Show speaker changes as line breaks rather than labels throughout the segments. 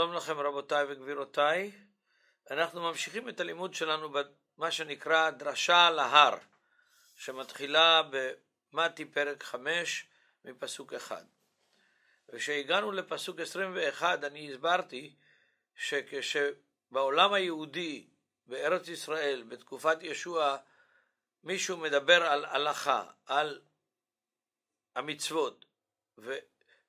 שלום לכם רבותיי וגבירותיי. אנחנו ממשיכים את הלימוד שלנו במה שנקרא דרשה על ההר, שמתחילה במתי פרק 5 מפסוק 1. וכשהגענו לפסוק 21 אני הסברתי שכשבעולם היהודי בארץ ישראל בתקופת ישוע מישהו מדבר על הלכה, על המצוות,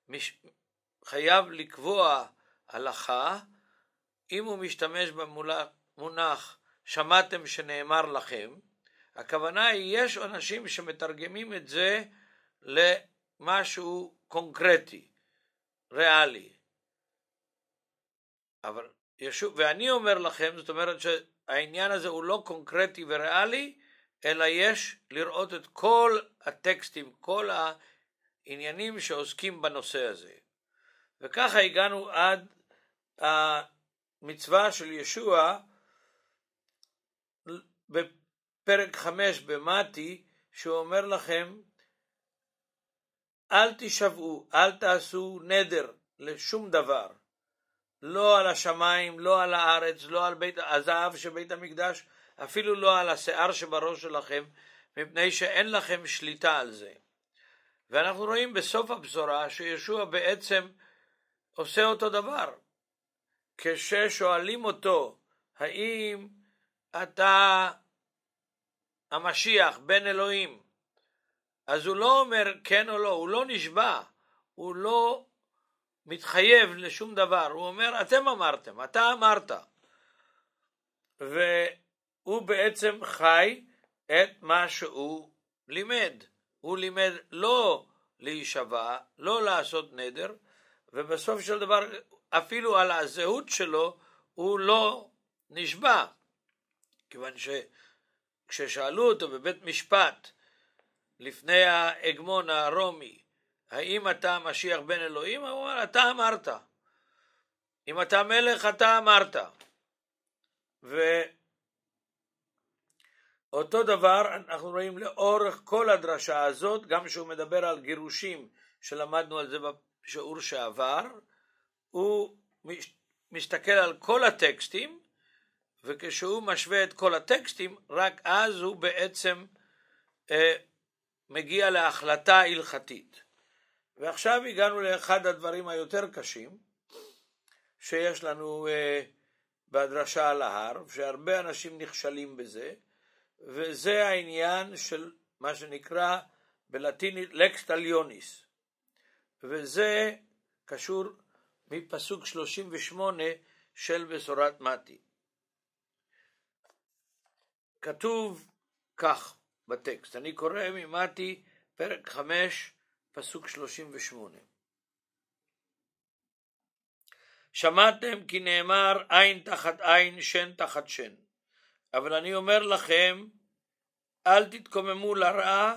וחייב לקבוע הלכה, אם הוא משתמש במונח שמעתם שנאמר לכם, הכוונה היא יש אנשים שמתרגמים את זה למשהו קונקרטי, ריאלי. אבל ישו, ואני אומר לכם, זאת אומרת שהעניין הזה הוא לא קונקרטי וריאלי, אלא יש לראות את כל הטקסטים, כל העניינים שעוסקים בנושא הזה. וככה הגענו עד המצווה של ישוע בפרק חמש במתי, אומר לכם, אל תשבעו, אל תעשו נדר לשום דבר, לא על השמיים, לא על הארץ, לא על בית, הזהב שבית המקדש, אפילו לא על השיער שבראש שלכם, מפני שאין לכם שליטה על זה. ואנחנו רואים בסוף הבשורה שישוע בעצם עושה אותו דבר. כששואלים אותו, האם אתה המשיח, בן אלוהים? אז הוא לא אומר כן או לא, הוא לא נשבע, הוא לא מתחייב לשום דבר, הוא אומר, אתם אמרתם, אתה אמרת. והוא בעצם חי את מה שהוא לימד. הוא לימד לא להישבע, לא לעשות נדר, ובסוף של דבר אפילו על הזהות שלו הוא לא נשבע, כיוון שכששאלו אותו בבית משפט לפני ההגמון הרומי, האם אתה משיח בן אלוהים? הוא אמר, אתה אמרת. אם אתה מלך, אתה אמרת. ואותו דבר אנחנו רואים לאורך כל הדרשה הזאת, גם כשהוא מדבר על גירושים, שלמדנו על זה בשיעור שעבר, הוא מסתכל על כל הטקסטים, וכשהוא משווה את כל הטקסטים, רק אז הוא בעצם אה, מגיע להחלטה הלכתית. ועכשיו הגענו לאחד הדברים היותר קשים שיש לנו אה, בדרשה על ההר, שהרבה אנשים נכשלים בזה, וזה העניין של מה שנקרא בלטינית לקסטליוניס, וזה קשור מפסוק 38 של בשורת מתי. כתוב כך בטקסט, אני קורא ממתי פרק 5 פסוק 38. שמעתם כי נאמר עין תחת עין, שן תחת שן. אבל אני אומר לכם, אל תתקוממו לרעה,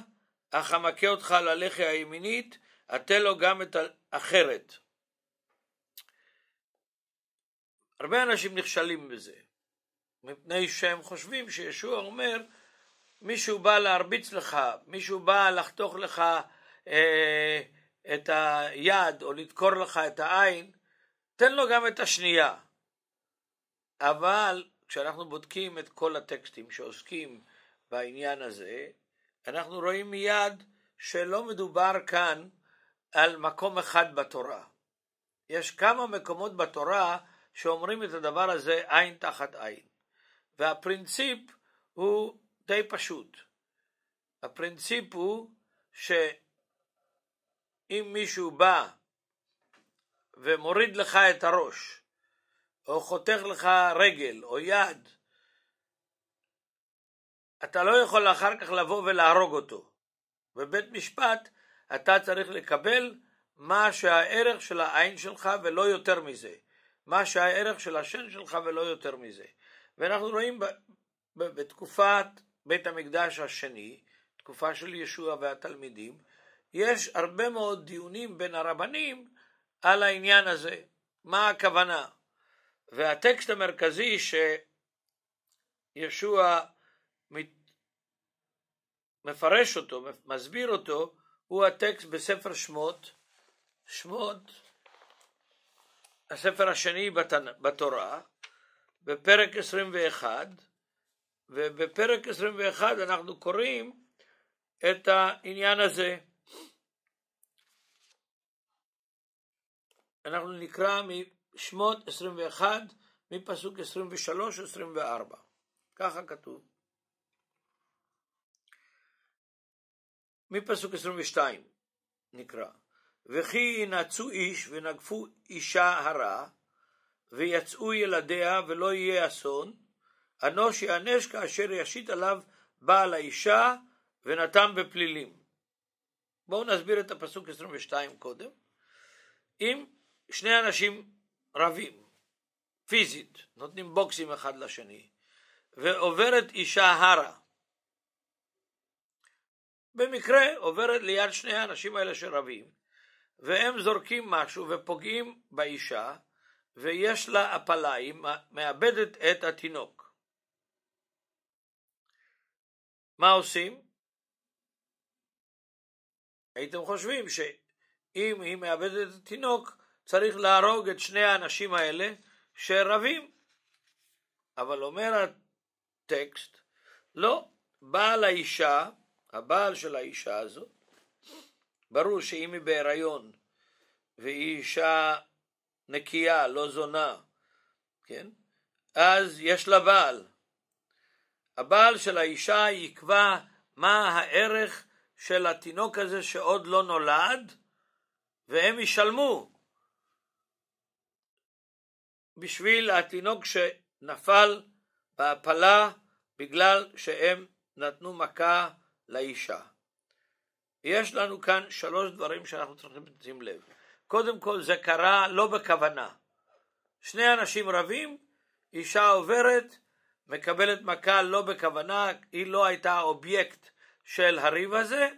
אך המכה אותך על הלחי הימינית, עטה לו גם את האחרת. הרבה אנשים נכשלים בזה, מפני שהם חושבים שישוע אומר, מישהו בא להרביץ לך, מישהו בא לחתוך לך אה, את היד או לדקור לך את העין, תן לו גם את השנייה. אבל כשאנחנו בודקים את כל הטקסטים שעוסקים בעניין הזה, אנחנו רואים מיד שלא מדובר כאן על מקום אחד בתורה. יש כמה מקומות בתורה שאומרים את הדבר הזה עין תחת עין. והפרינציפ הוא די פשוט. הפרינציפ הוא שאם מישהו בא ומוריד לך את הראש, או חותך לך רגל או יד, אתה לא יכול אחר כך לבוא ולהרוג אותו. בבית משפט אתה צריך לקבל מה שהערך של העין שלך ולא יותר מזה. מה שהערך של השן שלך ולא יותר מזה. ואנחנו רואים בתקופת בית המקדש השני, תקופה של ישוע והתלמידים, יש הרבה מאוד דיונים בין הרבנים על העניין הזה, מה הכוונה. והטקסט המרכזי שישוע מפרש אותו, מסביר אותו, הוא הטקסט בספר שמות, שמות הספר השני בתורה, בפרק 21, ובפרק 21 אנחנו קוראים את העניין הזה. אנחנו נקרא משמות 21, מפסוק 23-24, ככה כתוב. מפסוק 22 נקרא. וכי ינצו איש ונגפו אישה הרע, ויצאו ילדיה ולא יהיה אסון, אנוש יענש כאשר ישית עליו בעל האישה ונתם בפלילים. בואו נסביר את הפסוק 22 קודם. אם שני אנשים רבים, פיזית, נותנים בוקסים אחד לשני, ועוברת אישה הרה. במקרה עוברת ליד שני האנשים האלה שרבים, והם זורקים משהו ופוגעים באישה, ויש לה הפלה, היא מאבדת את התינוק. מה עושים? הייתם חושבים שאם היא מאבדת את התינוק, צריך להרוג את שני האנשים האלה שרבים. אבל אומר הטקסט, לא, בעל האישה, הבעל של האישה הזאת, ברור שאם היא בהיריון והיא אישה נקייה, לא זונה, כן? אז יש לה בעל. הבעל של האישה יקבע מה הערך של התינוק הזה שעוד לא נולד, והם ישלמו בשביל התינוק שנפל בהפלה בגלל שהם נתנו מכה לאישה. יש לנו כאן שלוש דברים שאנחנו צריכים לשים לב. קודם כל זה קרה לא בכוונה. שני אנשים רבים, אישה עוברת, מקבלת מכה לא בכוונה, היא לא הייתה האובייקט של הריב הזה,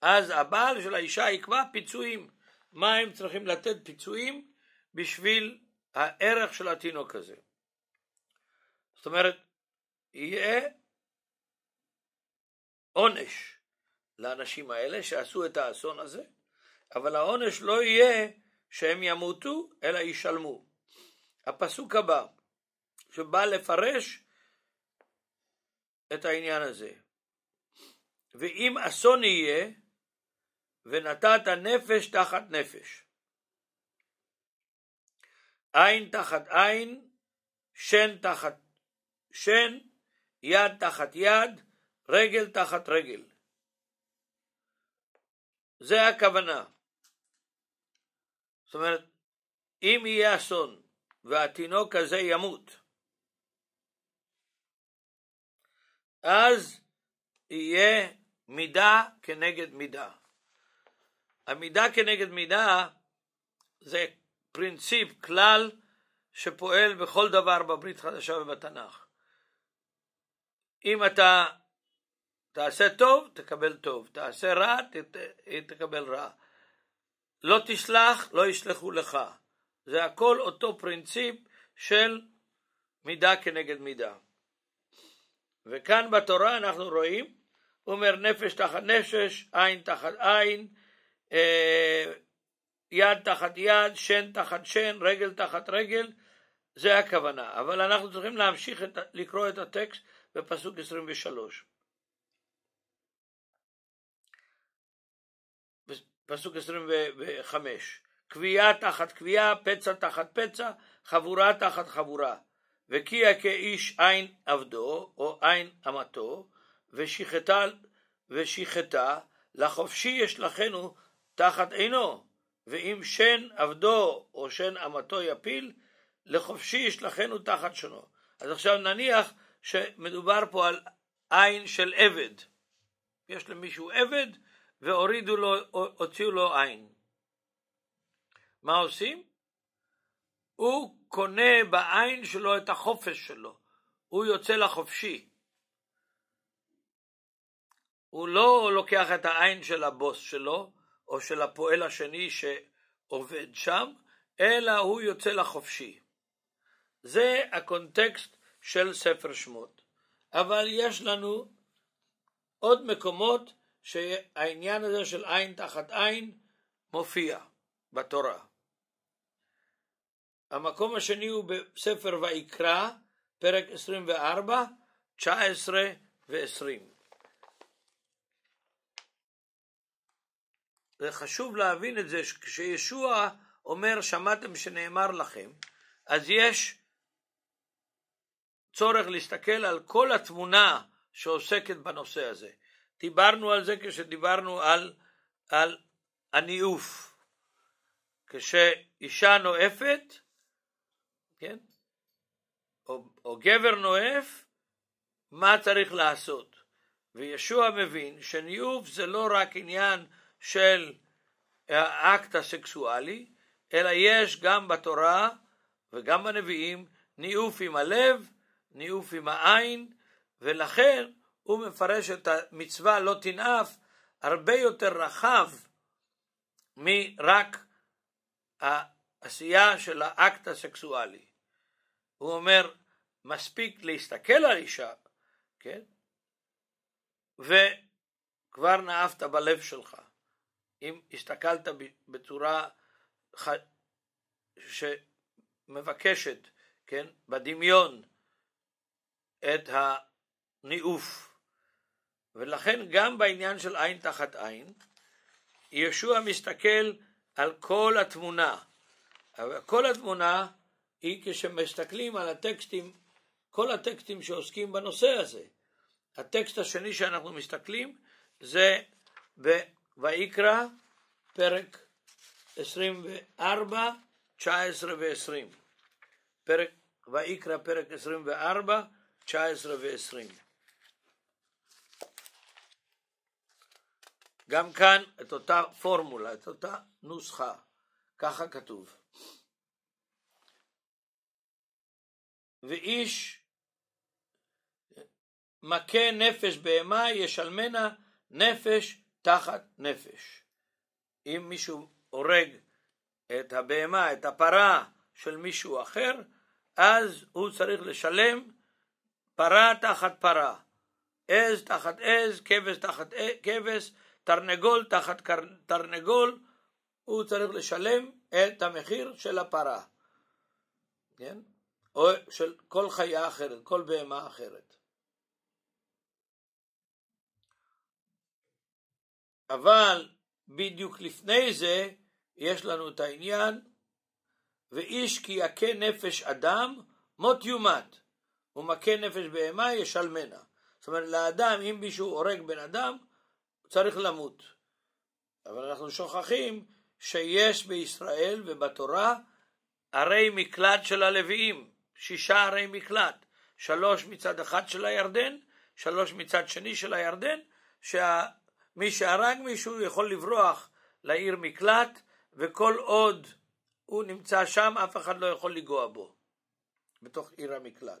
אז הבעל של האישה יקבע פיצויים, מה הם צריכים לתת פיצויים בשביל הערך של התינוק הזה. זאת אומרת, יהיה עונש. לאנשים האלה שעשו את האסון הזה, אבל העונש לא יהיה שהם ימותו, אלא ישלמו. הפסוק הבא, שבא לפרש את העניין הזה. ואם אסון יהיה, ונתת נפש תחת נפש. עין תחת עין, שן תחת שן, יד תחת יד, רגל תחת רגל. זה הכוונה. זאת אומרת, אם יהיה אסון והתינוק הזה ימות, אז יהיה מידה כנגד מידה. המידה כנגד מידה זה פרינציפ, כלל, שפועל בכל דבר בברית חדשה ובתנ"ך. אם אתה תעשה טוב, תקבל טוב, תעשה רע, תת... תקבל רע. לא תשלח, לא ישלחו לך. זה הכל אותו פרינציפ של מידה כנגד מידה. וכאן בתורה אנחנו רואים, הוא אומר נפש תחת נפש, עין תחת עין, אה, יד תחת יד, שן תחת שן, רגל תחת רגל, זה הכוונה. אבל אנחנו צריכים להמשיך את, לקרוא את הטקסט בפסוק 23. פסוק 25, קביעה תחת קביעה, פצע תחת פצע, חבורה תחת חבורה. וכיה כאיש עין עבדו, או עין אמתו, ושיחתה, ושיחתה, לחופשי ישלחנו תחת עינו. ואם שן עבדו או שן אמתו יפיל, לחופשי ישלחנו תחת שונו. אז עכשיו נניח שמדובר פה על עין של עבד. יש למישהו עבד, והורידו לו, הוציאו לו עין. מה עושים? הוא קונה בעין שלו את החופש שלו, הוא יוצא לחופשי. הוא לא לוקח את העין של הבוס שלו, או של הפועל השני שעובד שם, אלא הוא יוצא לחופשי. זה הקונטקסט של ספר שמות. אבל יש לנו עוד מקומות שהעניין הזה של עין תחת עין מופיע בתורה. המקום השני הוא בספר ויקרא, פרק 24, 19 ו-20. וחשוב להבין את זה, שכשישוע אומר שמעתם שנאמר לכם, אז יש צורך להסתכל על כל התמונה שעוסקת בנושא הזה. דיברנו על זה כשדיברנו על, על הניאוף. כשאישה נואפת, כן? או, או גבר נואף, מה צריך לעשות? וישוע מבין שניאוף זה לא רק עניין של אה, האקט הסקסואלי, אלא יש גם בתורה וגם בנביאים ניאוף עם הלב, ניאוף עם העין, ולכן הוא מפרש את המצווה לא תנאף הרבה יותר רחב מרק העשייה של האקט הסקסואלי. הוא אומר, מספיק להסתכל על אישה, כן? וכבר נאפת בלב שלך. אם הסתכלת בצורה ח... שמבקשת, כן, בדמיון, את הניאוף. ולכן גם בעניין של עין תחת עין, יהושע מסתכל על כל התמונה. כל התמונה היא כשמסתכלים על הטקסטים, כל הטקסטים שעוסקים בנושא הזה. הטקסט השני שאנחנו מסתכלים זה ויקרא פרק 24, 19 ו-20. פרק ויקרא פרק 24, 19 ו-20. גם כאן את אותה פורמולה, את אותה נוסחה, ככה כתוב. ואיש מכה נפש בהמה ישלמנה נפש תחת נפש. אם מישהו הורג את הבהמה, את הפרה של מישהו אחר, אז הוא צריך לשלם פרה תחת פרה, עז תחת עז, כבש תחת כבש, תרנגול תחת תרנגול, הוא צריך לשלם את המחיר של הפרה, כן? או של כל חיה אחרת, כל בהמה אחרת. אבל בדיוק לפני זה יש לנו את העניין ואיש כי יכה נפש אדם מות יומת ומכה נפש בהמה ישלמנה. זאת אומרת לאדם אם מישהו הורג בן אדם הוא צריך למות. אבל אנחנו שוכחים שיש בישראל ובתורה ערי מקלט של הלוויים, שישה ערי מקלט, שלוש מצד אחד של הירדן, שלוש מצד שני של הירדן, שמי שהרג מישהו יכול לברוח לעיר מקלט, וכל עוד הוא נמצא שם, אף אחד לא יכול לגוע בו, בתוך עיר המקלט.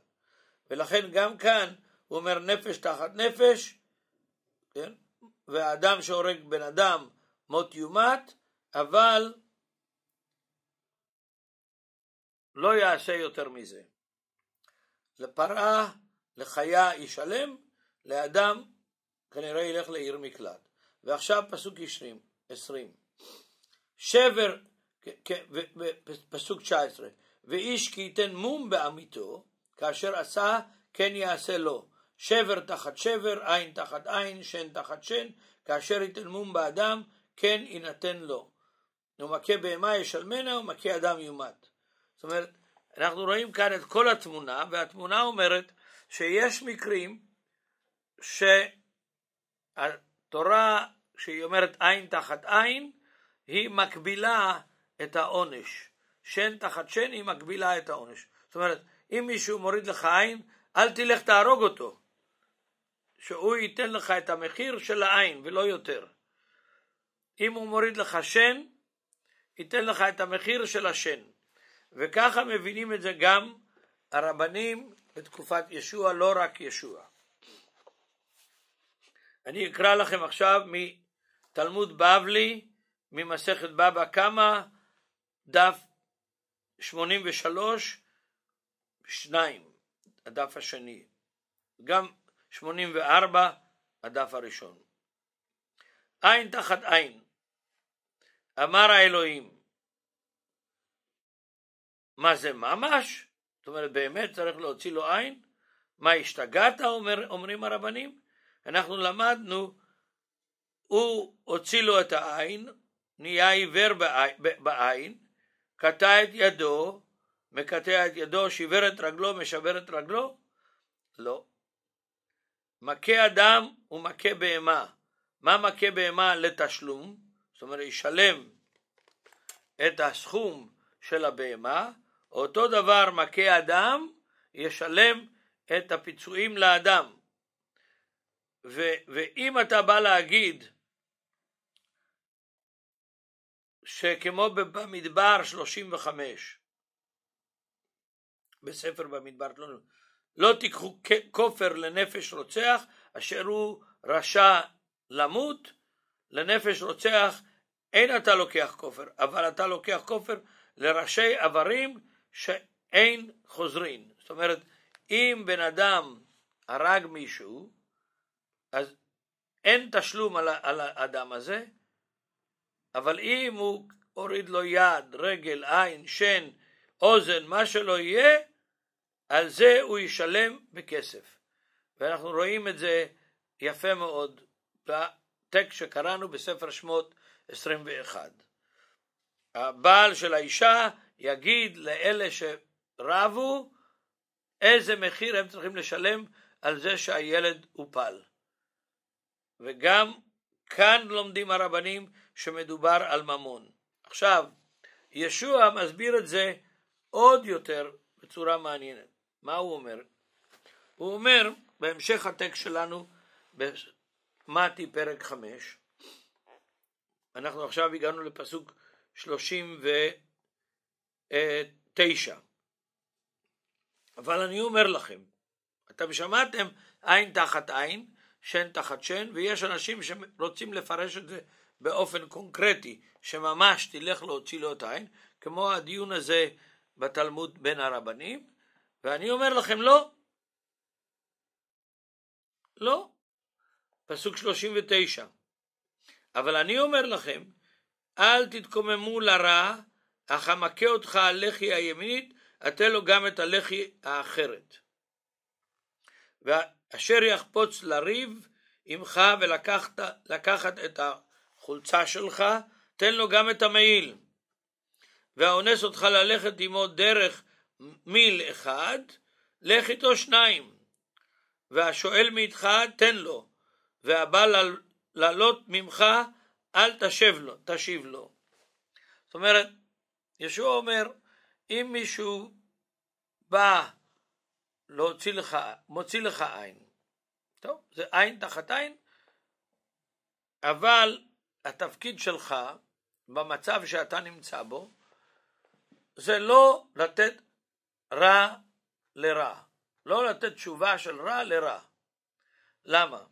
ולכן גם כאן הוא אומר נפש תחת נפש, כן? והאדם שהורג בן אדם מות יומת, אבל לא יעשה יותר מזה. לפרה, לחיה ישלם, לאדם כנראה ילך לעיר מקלט. ועכשיו פסוק עשרים, עשרים. שבר, פסוק תשע עשרה, ואיש כי ייתן מום בעמיתו, כאשר עשה כן יעשה לו. שבר תחת שבר, עין תחת עין, שן תחת שן, כאשר מום באדם, כן יינתן לו. ומכה בהמה ישלמנה ומכה אדם יומת. זאת אומרת, אנחנו רואים כאן את כל התמונה, והתמונה אומרת שיש מקרים שהתורה, כשהיא אומרת עין תחת עין, היא מקבילה את העונש. שן תחת שן היא מקבילה את העונש. זאת אומרת, אם מישהו מוריד לך עין, אל תלך תהרוג אותו. שהוא ייתן לך את המחיר של העין ולא יותר. אם הוא מוריד לך שן, ייתן לך את המחיר של השן. וככה מבינים את זה גם הרבנים בתקופת ישוע, לא רק ישוע. אני אקרא לכם עכשיו מתלמוד בבלי, ממסכת בבא קמא, דף 83, שניים, הדף השני. גם 84, הדף הראשון. עין תחת עין. אמר האלוהים, מה זה ממש? זאת אומרת באמת צריך להוציא לו עין? מה השתגעת אומר, אומרים הרבנים? אנחנו למדנו, הוא הוציא לו את העין, נהיה עיוור בעין, קטע את ידו, מקטע את ידו, שיוור את רגלו, משבר את רגלו? לא. מכה אדם ומכה בהמה. מה מכה בהמה לתשלום? זאת אומרת, ישלם את הסכום של הבהמה. אותו דבר מכה אדם, ישלם את הפיצויים לאדם. ו, ואם אתה בא להגיד שכמו במדבר 35, בספר במדבר, לא, לא תיקחו כופר לנפש רוצח, אשר הוא רשע למות, לנפש רוצח אין אתה לוקח כופר, אבל אתה לוקח כופר לראשי איברים שאין חוזרין. זאת אומרת, אם בן אדם הרג מישהו, אז אין תשלום על, על האדם הזה, אבל אם הוא הוריד לו יד, רגל, עין, שן, אוזן, מה שלא יהיה, על זה הוא ישלם בכסף. ואנחנו רואים את זה יפה מאוד בטקסט שקראנו בספר שמות 21. הבעל של האישה יגיד לאלה שרבו איזה מחיר הם צריכים לשלם על זה שהילד הופל. וגם כאן לומדים הרבנים שמדובר על ממון. עכשיו, ישוע מסביר את זה עוד יותר בצורה מעניינת. מה הוא אומר? הוא אומר בהמשך הטקסט שלנו, במתי פרק חמש, אנחנו עכשיו הגענו לפסוק שלושים ותשע. אה, אבל אני אומר לכם, אתם שמעתם עין תחת עין, שן תחת שן, ויש אנשים שרוצים לפרש את זה באופן קונקרטי, שממש תלך להוציא לו את העין, כמו הדיון הזה בתלמוד בין הרבנים, ואני אומר לכם לא. לא. פסוק 39. אבל אני אומר לכם, אל תתקוממו לרע, אך המכה אותך הלחי הימינית, אתן לו גם את הלחי האחרת. ואשר יחפוץ לריב עמך ולקחת את החולצה שלך, תן לו גם את המעיל. והאונס אותך ללכת עמו דרך מיל אחד, לך איתו שניים, והשואל מאיתך תן לו, והבא לעלות ממך אל תשב לו, תשיב לו. זאת אומרת, ישוע אומר, אם מישהו בא להוציא לך, מוציא לך עין, טוב, זה עין תחת עין, אבל התפקיד שלך, במצב שאתה נמצא בו, זה לא לתת רע לרע. לא לתת תשובה של רע לרע. למה?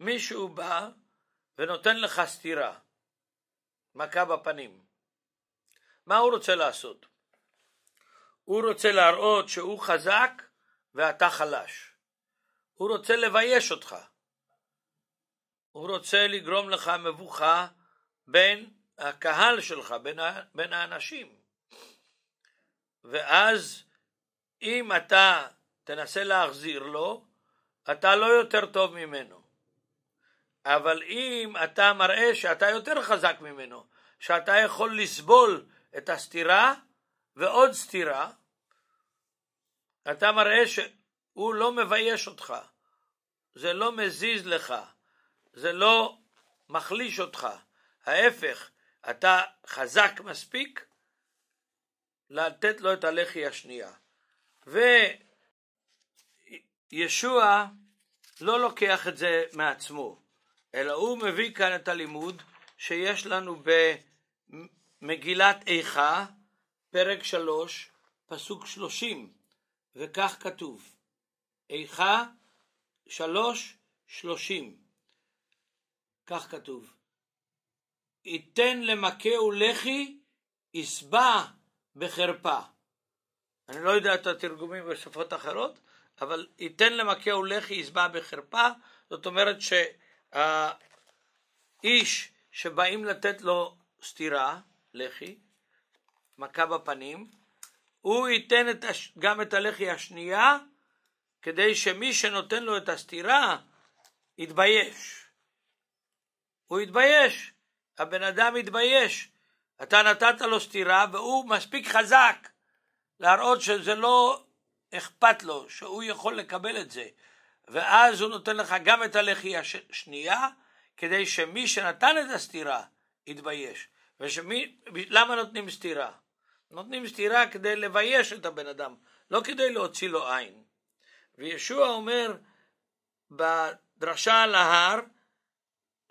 מישהו בא ונותן לך סטירה, מכה בפנים. מה הוא רוצה לעשות? הוא רוצה להראות שהוא חזק ואתה חלש. הוא רוצה לבייש אותך. הוא רוצה לגרום לך מבוכה בין הקהל שלך, בין, האנשים. ואז אם אתה תנסה להחזיר לו, אתה לא יותר טוב ממנו. אבל אם אתה מראה שאתה יותר חזק ממנו, שאתה יכול לסבול את הסתירה ועוד סתירה, אתה מראה שהוא לא מבייש אותך, זה לא מזיז לך, זה לא מחליש אותך, ההפך, אתה חזק מספיק לתת לו את הלחי השנייה. וישוע לא לוקח את זה מעצמו, אלא הוא מביא כאן את הלימוד שיש לנו במגילת איכה, פרק שלוש, פסוק שלושים, וכך כתוב: איכה שלוש שלושים, כך כתוב: ייתן למכהו לחי, ישבע בחרפה. אני לא יודע את התרגומים בשפות אחרות, אבל ייתן למכה ולכי ישבע בחרפה, זאת אומרת שהאיש שבאים לתת לו סטירה, לכי, מכה בפנים, הוא ייתן את הש... גם את הלחי השנייה, כדי שמי שנותן לו את הסטירה יתבייש. הוא יתבייש, הבן אדם יתבייש. אתה נתת לו סטירה והוא מספיק חזק להראות שזה לא אכפת לו, שהוא יכול לקבל את זה. ואז הוא נותן לך גם את הלחי השנייה, כדי שמי שנתן את הסתירה יתבייש. ושמי, למה נותנים סתירה? נותנים סתירה כדי לבייש את הבן אדם, לא כדי להוציא לו עין. וישוע אומר בדרשה על ההר,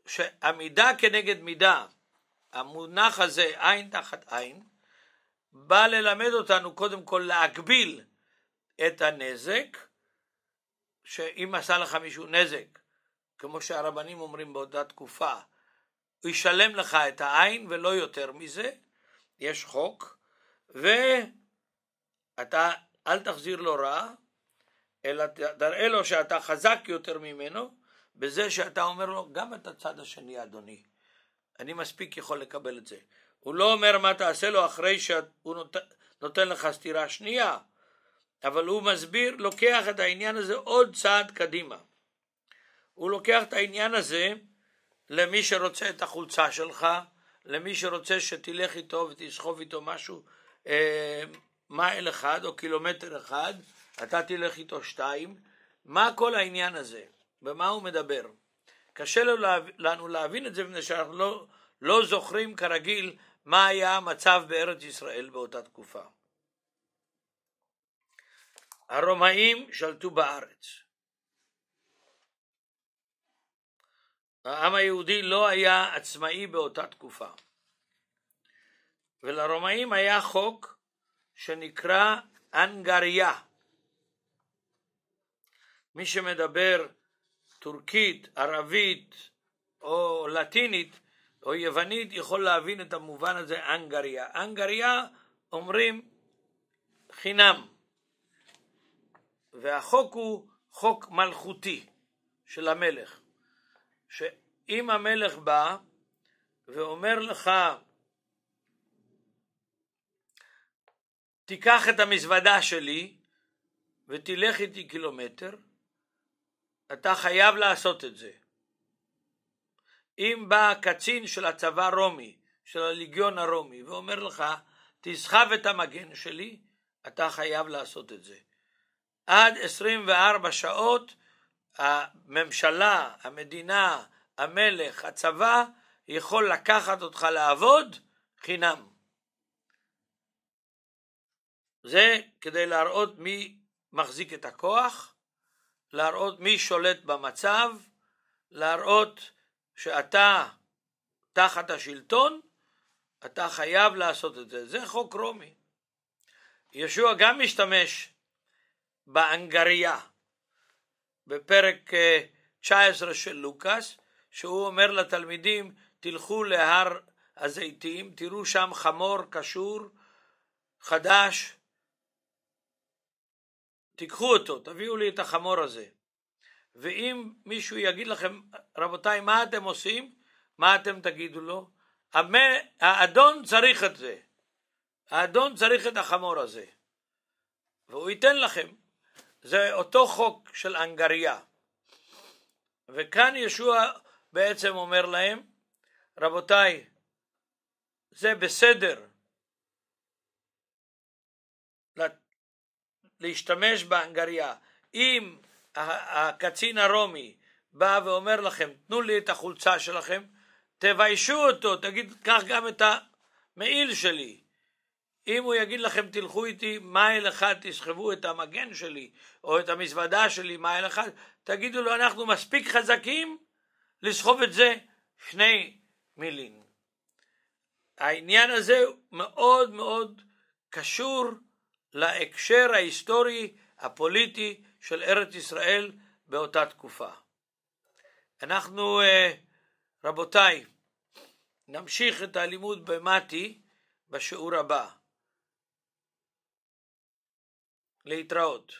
שעמידה כנגד מידה, המונח הזה עין תחת עין, בא ללמד אותנו קודם כל להגביל את הנזק, שאם עשה לך מישהו נזק, כמו שהרבנים אומרים באותה תקופה, הוא ישלם לך את העין ולא יותר מזה, יש חוק, ואתה אל תחזיר לו רע, אלא תראה לו שאתה חזק יותר ממנו, בזה שאתה אומר לו, גם את הצד השני, אדוני. אני מספיק יכול לקבל את זה. הוא לא אומר מה תעשה לו אחרי שהוא נות... נותן לך סטירה שנייה, אבל הוא מסביר, לוקח את העניין הזה עוד צעד קדימה. הוא לוקח את העניין הזה למי שרוצה את החולצה שלך, למי שרוצה שתלך איתו ותסחוב איתו משהו, אה, מייל אחד או קילומטר אחד, אתה תלך איתו שתיים. מה כל העניין הזה? במה הוא מדבר? קשה לנו להבין את זה מפני שאנחנו לא, לא זוכרים כרגיל מה היה המצב בארץ ישראל באותה תקופה. הרומאים שלטו בארץ. העם היהודי לא היה עצמאי באותה תקופה. ולרומאים היה חוק שנקרא אנגריה. מי שמדבר טורקית, ערבית או לטינית או יוונית יכול להבין את המובן הזה אנגריה. אנגריה אומרים חינם והחוק הוא חוק מלכותי של המלך שאם המלך בא ואומר לך תיקח את המזוודה שלי ותלך איתי קילומטר, אתה חייב לעשות את זה. אם בא הקצין של הצבא הרומי, של הליגיון הרומי, ואומר לך, תסחב את המגן שלי, אתה חייב לעשות את זה. עד 24 שעות הממשלה, המדינה, המלך, הצבא, יכול לקחת אותך לעבוד חינם. זה כדי להראות מי מחזיק את הכוח, להראות מי שולט במצב, להראות שאתה תחת השלטון, אתה חייב לעשות את זה. זה חוק רומי. ישוע גם משתמש באנגריה בפרק 19 אה, של לוקאס, שהוא אומר לתלמידים, תלכו להר הזיתים, תראו שם חמור קשור, חדש, תיקחו אותו, תביאו לי את החמור הזה. ואם מישהו יגיד לכם, רבותיי, מה אתם עושים? מה אתם תגידו לו? האדון צריך את זה. האדון צריך את החמור הזה. והוא ייתן לכם. זה אותו חוק של אנגריה. וכאן ישוע בעצם אומר להם, רבותיי, זה בסדר להשתמש בהנגריה. אם הקצין הרומי בא ואומר לכם, תנו לי את החולצה שלכם, תביישו אותו, תגיד, קח גם את המעיל שלי. אם הוא יגיד לכם, תלכו איתי מייל אחד, תסחבו את המגן שלי, או את המזוודה שלי מייל אחד, תגידו לו, אנחנו מספיק חזקים לסחוב את זה שני מילים. העניין הזה מאוד מאוד קשור להקשר ההיסטורי הפוליטי של ארץ ישראל באותה תקופה. אנחנו, אה, רבותיי, נמשיך את הלימוד במתי בשיעור הבא. להתראות.